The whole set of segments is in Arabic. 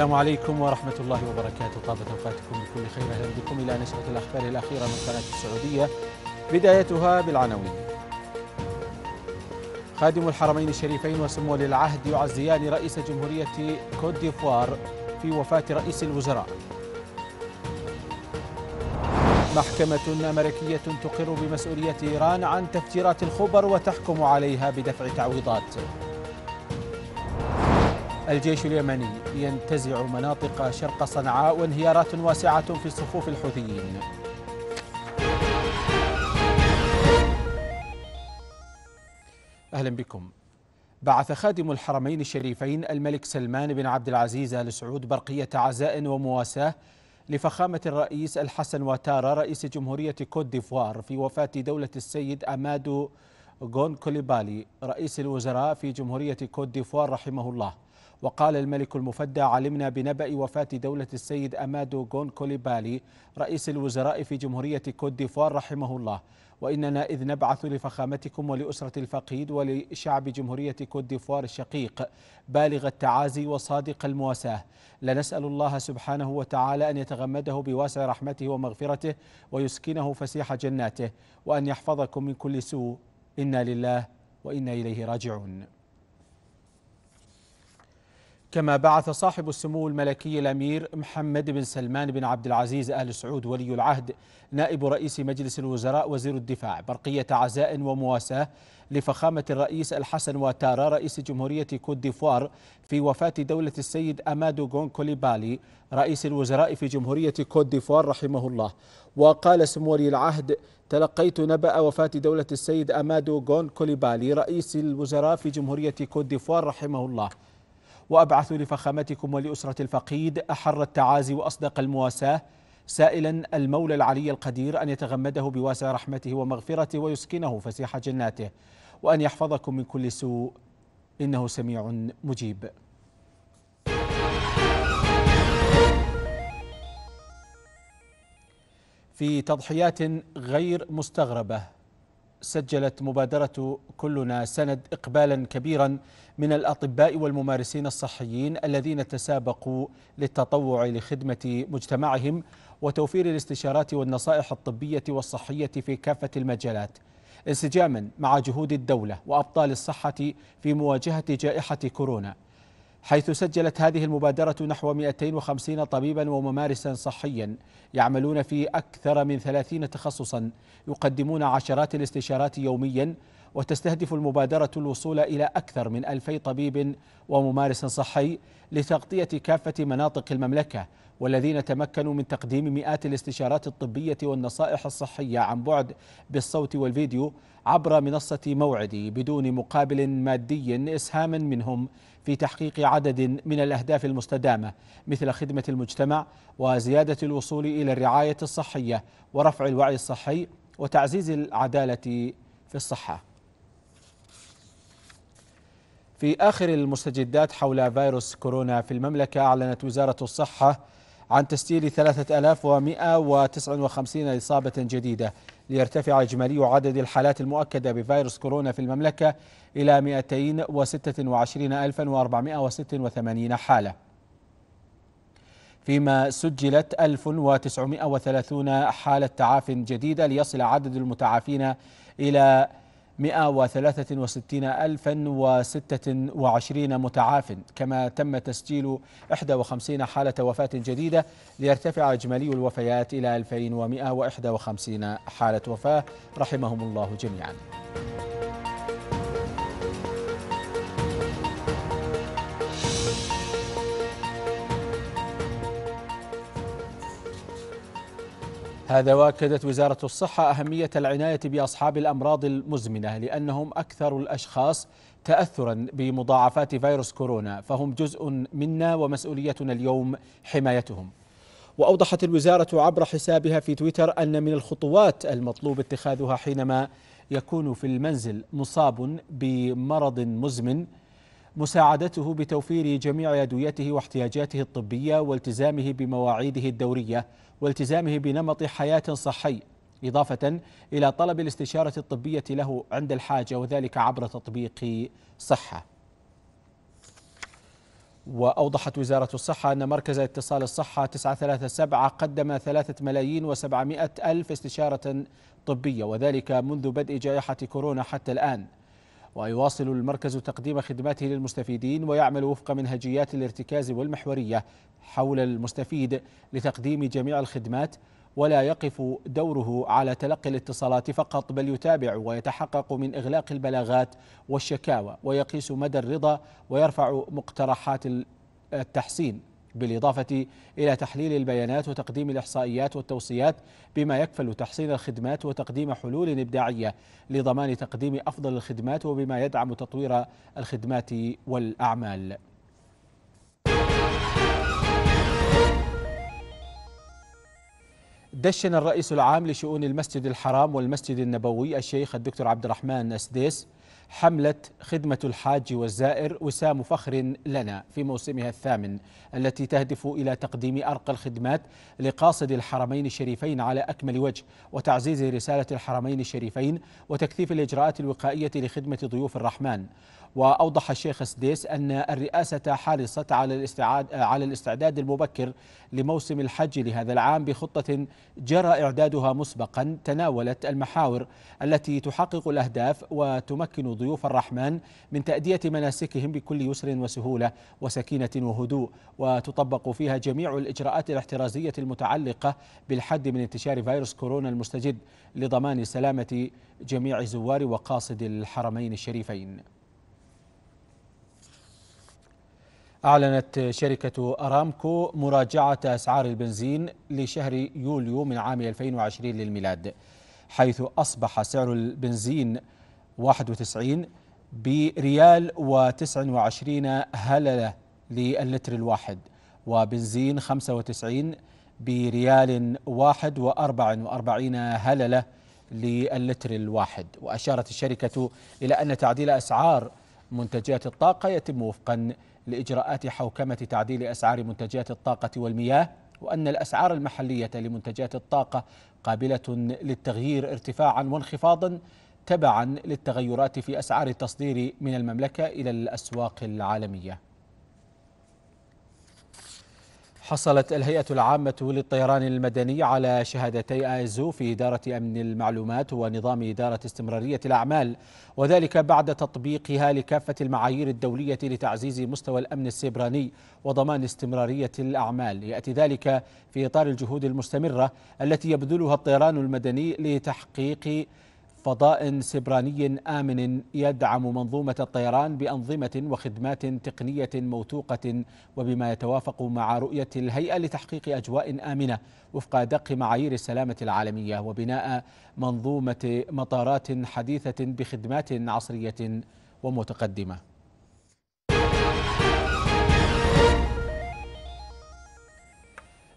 السلام عليكم ورحمة الله وبركاته طابت أوقاتكم بكل خير أهلا بكم إلى نشرة الأخبار الأخيرة من قناة السعودية بدايتها بالعناوين خادم الحرمين الشريفين وسمو للعهد يعزيان رئيس جمهورية كوت ديفوار في وفاة رئيس الوزراء محكمة أمريكية تقر بمسؤولية إيران عن تفجيرات الخبر وتحكم عليها بدفع تعويضات الجيش اليمني ينتزع مناطق شرق صنعاء وانهيارات واسعة في صفوف الحوثيين أهلا بكم بعث خادم الحرمين الشريفين الملك سلمان بن عبد العزيز آل سعود برقية عزاء ومواساة لفخامة الرئيس الحسن واتارا رئيس جمهورية كوت ديفوار في وفاة دولة السيد أمادو غون كوليبالي رئيس الوزراء في جمهورية كوت ديفوار رحمه الله وقال الملك المفدى علمنا بنبأ وفاة دولة السيد أمادو جون كوليبالي رئيس الوزراء في جمهورية كوت ديفوار رحمه الله وإننا إذ نبعث لفخامتكم ولأسرة الفقيد ولشعب جمهورية كوت ديفوار الشقيق بالغ التعازي وصادق المواساة لنسأل الله سبحانه وتعالى أن يتغمده بواسع رحمته ومغفرته ويسكنه فسيح جناته وأن يحفظكم من كل سوء إنا لله وإنا إليه راجعون كما بعث صاحب السمو الملكي الأمير محمد بن سلمان بن عبد العزيز آل سعود ولي العهد نائب رئيس مجلس الوزراء وزير الدفاع برقية عزاء ومواساة لفخامة الرئيس الحسن واتارا رئيس جمهورية كوت ديفوار في وفاة دولة السيد أمادو غون كوليبالي رئيس الوزراء في جمهورية كوت ديفوار رحمه الله وقال سمو ولي العهد تلقيت نبأ وفاة دولة السيد أمادو غون كوليبالي رئيس الوزراء في جمهورية كوت ديفوار رحمه الله وأبعث لفخامتكم ولأسرة الفقيد أحر التعازي وأصدق المواساة سائلا المولى العلي القدير أن يتغمده بواسع رحمته ومغفرته ويسكنه فسيح جناته وأن يحفظكم من كل سوء إنه سميع مجيب في تضحيات غير مستغربه سجلت مبادرة كلنا سند إقبالا كبيرا من الأطباء والممارسين الصحيين الذين تسابقوا للتطوع لخدمة مجتمعهم وتوفير الاستشارات والنصائح الطبية والصحية في كافة المجالات انسجاما مع جهود الدولة وأبطال الصحة في مواجهة جائحة كورونا حيث سجلت هذه المبادرة نحو 250 طبيبا وممارسا صحيا يعملون في أكثر من 30 تخصصا يقدمون عشرات الاستشارات يوميا وتستهدف المبادرة الوصول إلى أكثر من ألفي طبيب وممارس صحي لتغطية كافة مناطق المملكة والذين تمكنوا من تقديم مئات الاستشارات الطبية والنصائح الصحية عن بعد بالصوت والفيديو عبر منصة موعدي بدون مقابل مادي إسهاما منهم في تحقيق عدد من الأهداف المستدامة مثل خدمة المجتمع وزيادة الوصول إلى الرعاية الصحية ورفع الوعي الصحي وتعزيز العدالة في الصحة في آخر المستجدات حول فيروس كورونا في المملكة أعلنت وزارة الصحة عن تسجيل 3159 إصابة جديدة ليرتفع إجمالي عدد الحالات المؤكدة بفيروس كورونا في المملكة إلى 226486 حالة فيما سجلت 1930 حالة تعاف جديدة ليصل عدد المتعافين إلى 163026 متعاف كما تم تسجيل 51 حالة وفاة جديدة ليرتفع إجمالي الوفيات إلى 2151 حالة وفاة رحمهم الله جميعا هذا واكدت وزارة الصحة أهمية العناية بأصحاب الأمراض المزمنة لأنهم أكثر الأشخاص تأثرا بمضاعفات فيروس كورونا فهم جزء منا ومسؤوليتنا اليوم حمايتهم وأوضحت الوزارة عبر حسابها في تويتر أن من الخطوات المطلوب اتخاذها حينما يكون في المنزل مصاب بمرض مزمن مساعدته بتوفير جميع ادويته واحتياجاته الطبيه والتزامه بمواعيده الدوريه والتزامه بنمط حياة صحي إضافة إلى طلب الاستشارة الطبية له عند الحاجة وذلك عبر تطبيق صحة وأوضحت وزارة الصحة أن مركز اتصال الصحة 937 قدم 3 ملايين و700 ألف استشارة طبية وذلك منذ بدء جائحة كورونا حتى الآن ويواصل المركز تقديم خدماته للمستفيدين ويعمل وفق منهجيات الارتكاز والمحورية حول المستفيد لتقديم جميع الخدمات ولا يقف دوره على تلقي الاتصالات فقط بل يتابع ويتحقق من إغلاق البلاغات والشكاوى ويقيس مدى الرضا ويرفع مقترحات التحسين بالإضافة إلى تحليل البيانات وتقديم الإحصائيات والتوصيات بما يكفل تحسين الخدمات وتقديم حلول إبداعية لضمان تقديم أفضل الخدمات وبما يدعم تطوير الخدمات والأعمال دشن الرئيس العام لشؤون المسجد الحرام والمسجد النبوي الشيخ الدكتور عبد الرحمن السديس حملة خدمة الحاج والزائر وسام فخر لنا في موسمها الثامن التي تهدف إلى تقديم أرقى الخدمات لقاصد الحرمين الشريفين على أكمل وجه وتعزيز رسالة الحرمين الشريفين وتكثيف الإجراءات الوقائية لخدمة ضيوف الرحمن وأوضح الشيخ سديس أن الرئاسة حرصت على الاستعداد على الاستعداد المبكر لموسم الحج لهذا العام بخطة جرى إعدادها مسبقا تناولت المحاور التي تحقق الأهداف وتمكن ضيوف الرحمن من تأدية مناسكهم بكل يسر وسهولة وسكينة وهدوء وتطبق فيها جميع الإجراءات الاحترازية المتعلقة بالحد من انتشار فيروس كورونا المستجد لضمان سلامة جميع زوار وقاصد الحرمين الشريفين أعلنت شركة أرامكو مراجعة أسعار البنزين لشهر يوليو من عام 2020 للميلاد حيث أصبح سعر البنزين 91 بريال و29 هللة للتر الواحد وبنزين 95 بريال واحد و44 هللة للتر الواحد وأشارت الشركة إلى أن تعديل أسعار منتجات الطاقة يتم وفقاً لإجراءات حوكمة تعديل أسعار منتجات الطاقة والمياه وأن الأسعار المحلية لمنتجات الطاقة قابلة للتغيير ارتفاعا وانخفاضا تبعا للتغيرات في أسعار التصدير من المملكة إلى الأسواق العالمية حصلت الهيئة العامة للطيران المدني على شهادتي آيزو في إدارة أمن المعلومات ونظام إدارة استمرارية الأعمال وذلك بعد تطبيقها لكافة المعايير الدولية لتعزيز مستوى الأمن السبراني وضمان استمرارية الأعمال يأتي ذلك في إطار الجهود المستمرة التي يبذلها الطيران المدني لتحقيق فضاء سبراني آمن يدعم منظومة الطيران بأنظمة وخدمات تقنية موثوقة وبما يتوافق مع رؤية الهيئة لتحقيق أجواء آمنة وفق دق معايير السلامة العالمية وبناء منظومة مطارات حديثة بخدمات عصرية ومتقدمة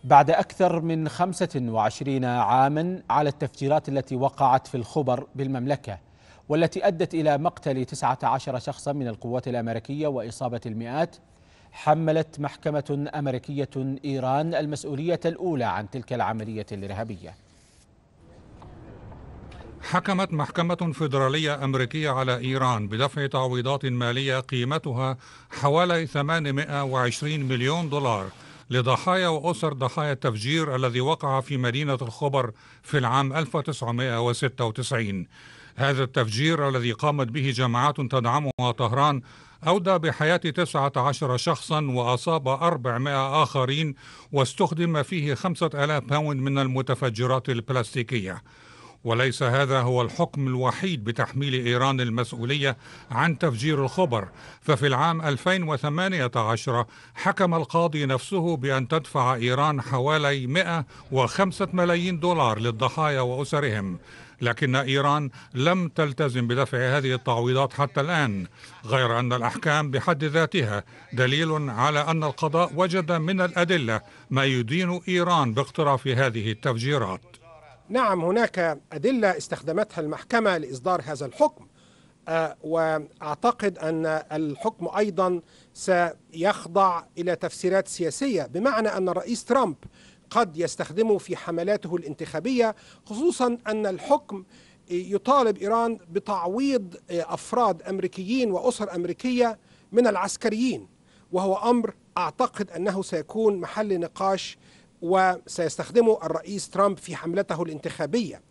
بعد أكثر من 25 عاما على التفجيرات التي وقعت في الخبر بالمملكة والتي أدت إلى مقتل 19 شخصا من القوات الأمريكية وإصابة المئات حملت محكمة أمريكية إيران المسؤولية الأولى عن تلك العملية الإرهابية حكمت محكمة فيدرالية أمريكية على إيران بدفع تعويضات مالية قيمتها حوالي 820 مليون دولار لضحايا وأسر ضحايا التفجير الذي وقع في مدينة الخبر في العام 1996 هذا التفجير الذي قامت به جماعات تدعمها طهران أودى بحياة 19 شخصا وأصاب 400 آخرين واستخدم فيه 5000 باوند من المتفجرات البلاستيكية وليس هذا هو الحكم الوحيد بتحميل إيران المسؤولية عن تفجير الخبر ففي العام 2018 حكم القاضي نفسه بأن تدفع إيران حوالي 105 ملايين دولار للضحايا وأسرهم لكن إيران لم تلتزم بدفع هذه التعويضات حتى الآن غير أن الأحكام بحد ذاتها دليل على أن القضاء وجد من الأدلة ما يدين إيران باقتراف هذه التفجيرات نعم هناك أدلة استخدمتها المحكمة لإصدار هذا الحكم آه، وأعتقد أن الحكم أيضا سيخضع إلى تفسيرات سياسية بمعنى أن الرئيس ترامب قد يستخدمه في حملاته الانتخابية خصوصا أن الحكم يطالب إيران بتعويض آه، أفراد أمريكيين وأسر أمريكية من العسكريين وهو أمر أعتقد أنه سيكون محل نقاش وسيستخدمه الرئيس ترامب في حملته الانتخابية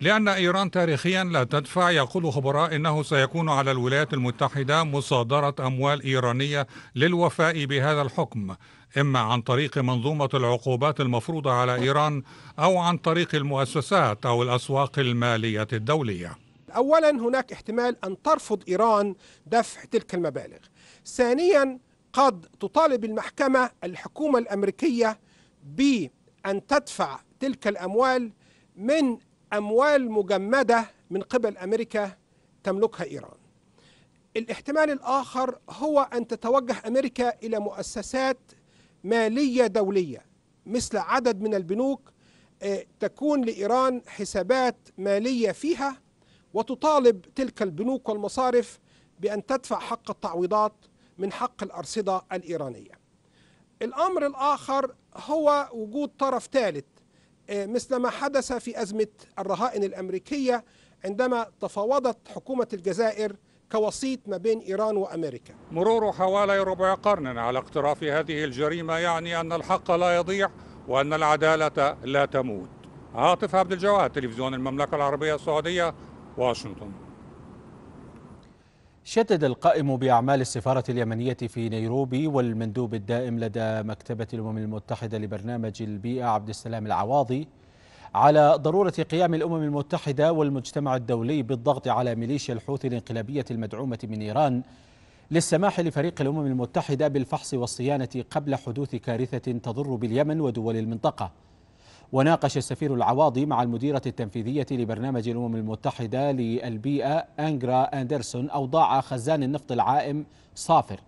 لأن إيران تاريخيا لا تدفع يقول خبراء أنه سيكون على الولايات المتحدة مصادرة أموال إيرانية للوفاء بهذا الحكم إما عن طريق منظومة العقوبات المفروضة على إيران أو عن طريق المؤسسات أو الأسواق المالية الدولية أولا هناك احتمال أن ترفض إيران دفع تلك المبالغ ثانيا قد تطالب المحكمة الحكومة الأمريكية بأن تدفع تلك الأموال من أموال مجمدة من قبل أمريكا تملكها إيران الاحتمال الآخر هو أن تتوجه أمريكا إلى مؤسسات مالية دولية مثل عدد من البنوك آه، تكون لإيران حسابات مالية فيها وتطالب تلك البنوك والمصارف بأن تدفع حق التعويضات من حق الأرصدة الإيرانية الأمر الآخر هو وجود طرف ثالث آه، مثل ما حدث في أزمة الرهائن الأمريكية عندما تفاوضت حكومة الجزائر كوسيط ما بين إيران وأمريكا مرور حوالي ربع قرن على اقتراف هذه الجريمة يعني أن الحق لا يضيع وأن العدالة لا تموت عاطف عبد الجواد تلفزيون المملكة العربية السعودية واشنطن شدد القائم بأعمال السفارة اليمنية في نيروبي والمندوب الدائم لدى مكتبة الأمم المتحدة لبرنامج البيئة عبد السلام العواضي على ضرورة قيام الأمم المتحدة والمجتمع الدولي بالضغط على ميليشيا الحوثي الانقلابية المدعومة من إيران للسماح لفريق الأمم المتحدة بالفحص والصيانة قبل حدوث كارثة تضر باليمن ودول المنطقة وناقش السفير العواضي مع المديرة التنفيذية لبرنامج الأمم المتحدة للبيئة أنجرا أندرسون أوضاع خزان النفط العائم صافر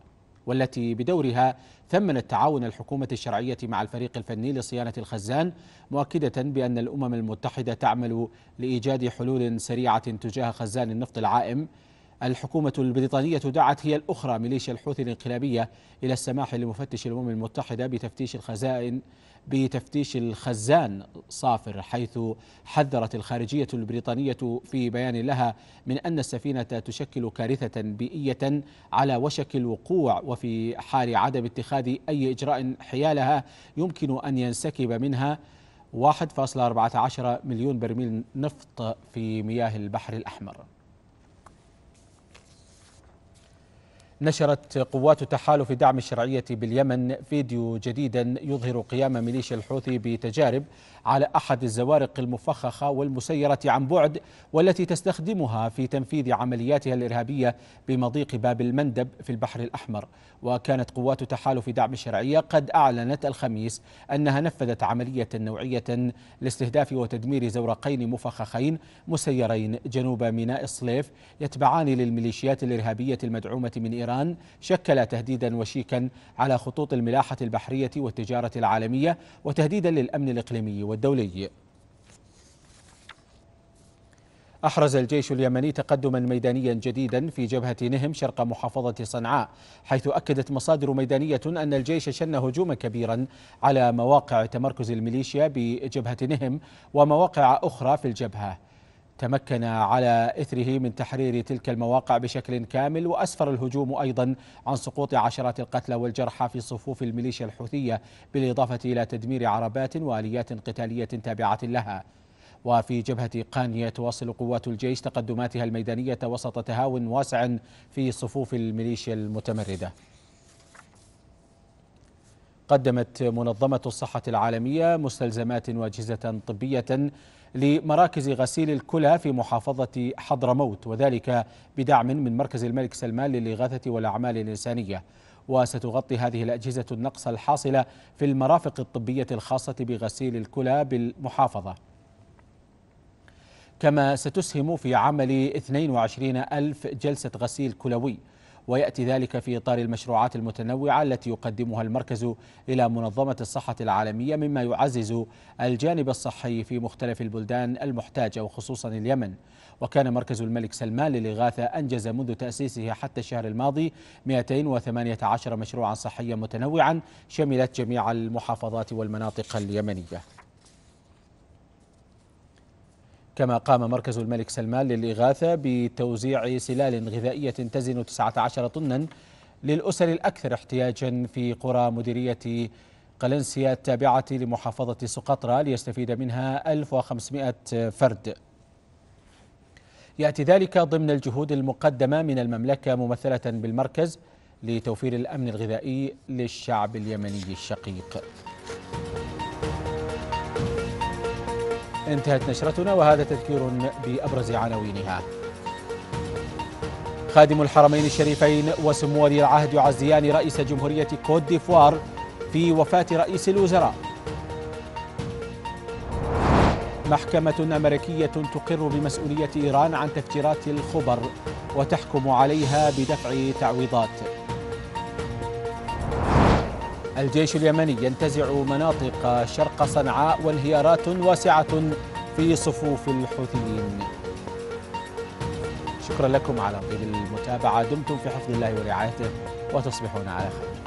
والتي بدورها ثمنت تعاون الحكومة الشرعية مع الفريق الفني لصيانة الخزان مؤكدة بأن الأمم المتحدة تعمل لإيجاد حلول سريعة تجاه خزان النفط العائم الحكومة البريطانية دعت هي الأخرى ميليشيا الحوثي الانقلابية إلى السماح لمفتش الأمم المتحدة بتفتيش الخزائن بتفتيش الخزان صافر حيث حذرت الخارجية البريطانية في بيان لها من أن السفينة تشكل كارثة بيئية على وشك الوقوع وفي حال عدم اتخاذ أي إجراء حيالها يمكن أن ينسكب منها 1.14 مليون برميل نفط في مياه البحر الأحمر نشرت قوات تحالف دعم الشرعية باليمن فيديو جديدا يظهر قيام ميليشيا الحوثي بتجارب على أحد الزوارق المفخخة والمسيرة عن بعد والتي تستخدمها في تنفيذ عملياتها الإرهابية بمضيق باب المندب في البحر الأحمر وكانت قوات تحالف دعم الشرعية قد أعلنت الخميس أنها نفذت عملية نوعية لاستهداف وتدمير زورقين مفخخين مسيرين جنوب ميناء الصليف يتبعان للميليشيات الإرهابية المدعومة من إيران إيران شكل تهديدا وشيكا على خطوط الملاحة البحرية والتجارة العالمية وتهديدا للأمن الإقليمي والدولي أحرز الجيش اليمني تقدما ميدانيا جديدا في جبهة نهم شرق محافظة صنعاء حيث أكدت مصادر ميدانية أن الجيش شن هجوما كبيرا على مواقع تمركز الميليشيا بجبهة نهم ومواقع أخرى في الجبهة تمكن على اثره من تحرير تلك المواقع بشكل كامل واسفر الهجوم ايضا عن سقوط عشرات القتلى والجرحى في صفوف الميليشيا الحوثيه بالاضافه الى تدمير عربات واليات قتاليه تابعه لها. وفي جبهة قانية تواصل قوات الجيش تقدماتها الميدانية وسط تهاون واسع في صفوف الميليشيا المتمردة قدمت منظمة الصحة العالمية مستلزمات وأجهزة طبية لمراكز غسيل الكلى في محافظة حضرموت وذلك بدعم من مركز الملك سلمان للإغاثة والأعمال الإنسانية وستغطي هذه الأجهزة النقص الحاصل في المرافق الطبية الخاصة بغسيل الكلى بالمحافظة كما ستسهم في عمل 22 ألف جلسة غسيل كلوي ويأتي ذلك في إطار المشروعات المتنوعة التي يقدمها المركز إلى منظمة الصحة العالمية مما يعزز الجانب الصحي في مختلف البلدان المحتاجة وخصوصا اليمن وكان مركز الملك سلمان للإغاثة أنجز منذ تأسيسه حتى الشهر الماضي 218 مشروعا صحيا متنوعا شملت جميع المحافظات والمناطق اليمنية كما قام مركز الملك سلمان للإغاثة بتوزيع سلال غذائية تزن 19 طنا للأسر الأكثر احتياجا في قرى مديرية قلنسيا التابعة لمحافظة سقطرى ليستفيد منها 1500 فرد يأتي ذلك ضمن الجهود المقدمة من المملكة ممثلة بالمركز لتوفير الأمن الغذائي للشعب اليمني الشقيق انتهت نشرتنا وهذا تذكير بأبرز عناوينها خادم الحرمين الشريفين وسمو ولي العهد يعزيان رئيس جمهورية كوت ديفوار في وفاة رئيس الوزراء محكمة أمريكية تقر بمسؤولية إيران عن تفجيرات الخبر وتحكم عليها بدفع تعويضات الجيش اليمني ينتزع مناطق شرق صنعاء وانهيارات واسعة في صفوف الحوثيين شكرا لكم على طيب المتابعة دمتم في حفظ الله ورعايته وتصبحون على خير